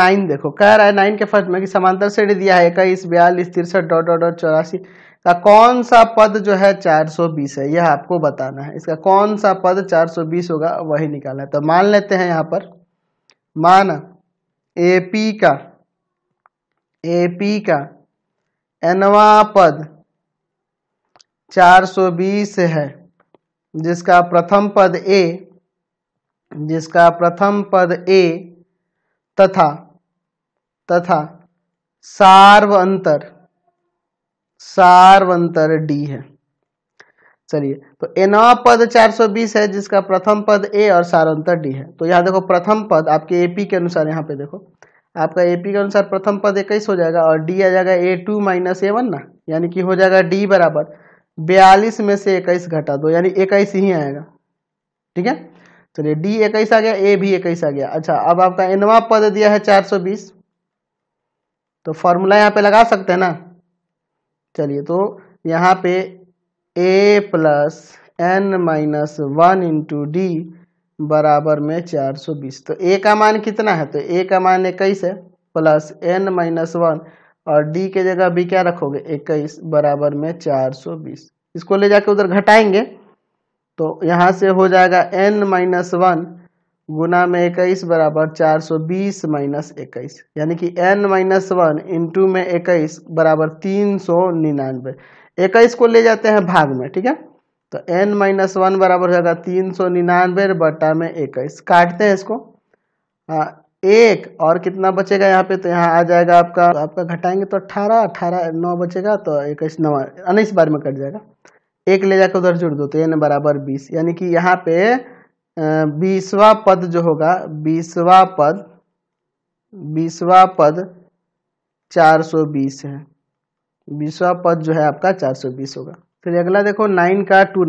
nine देखो कह रहा है नाइन के फर्स्ट में कि समांतर श्रेणी दिया है इक्कीस बयालीस तिरसठ डॉट डॉट डॉट चौरासी का कौन सा पद जो है 420 है यह आपको बताना है इसका कौन सा पद 420 होगा वही निकालना है तो मान लेते हैं यहाँ पर माना एपी का एपी का एनवा पद 420 है जिसका प्रथम पद ए जिसका प्रथम पद ए तथा तथा सार्व अंतर सार्व अंतर डी है चलिए तो एनवा पद 420 है जिसका प्रथम पद ए और अंतर डी है तो यहां देखो प्रथम पद आपके एपी के अनुसार यहाँ पे देखो आपका एपी के अनुसार प्रथम पद इक्कीस हो जाएगा और डी आ जाएगा A two minus A one ना यानी कि हो जाएगा डी बराबर बयालीस में से इक्कीस घटा दो यानी इक्कीस ही आएगा ठीक है चलिए डी इक्कीस आ गया ए भी इक्कीस आ गया अच्छा अब आपका एनवा पद दिया है चार सौ बीस तो फॉर्मूला यहाँ पे लगा सकते हैं ना चलिए तो यहाँ पे A plus N minus one into D बराबर में चार सौ बीस तो ए का मान कितना है तो a का मान इक्कीस है प्लस एन माइनस वन और डी के जगह भी क्या रखोगे इक्कीस बराबर में चार सौ बीस इसको ले जाके उधर घटाएंगे तो यहाँ से हो जाएगा एन माइनस वन गुना में इक्कीस बराबर चार सौ बीस माइनस इक्कीस यानी कि एन माइनस वन इंटू में इक्कीस बराबर तीन सौ निन्यानवे इक्कीस को ले जाते हैं भाग में ठीक है तो एन माइनस वन बराबर हो जाएगा तीन सौ निन्यानवे बटा में इक्कीस काटते हैं इसको हाँ एक और कितना बचेगा यहाँ पे तो यहाँ आ जाएगा आपका आपका घटाएंगे तो अट्ठारह अट्ठारह नौ बचेगा तो इक्कीस नौ उन्नीस बार में कट जाएगा एक ले जाकर उधर जुड़ दो तो एन बराबर बीस यानी कि यहाँ पे बीसवा पद जो होगा बीसवा पद बीसवा पद 420 है बीसवा पद जो है आपका 420 होगा फिर अगला देखो नाइन का टू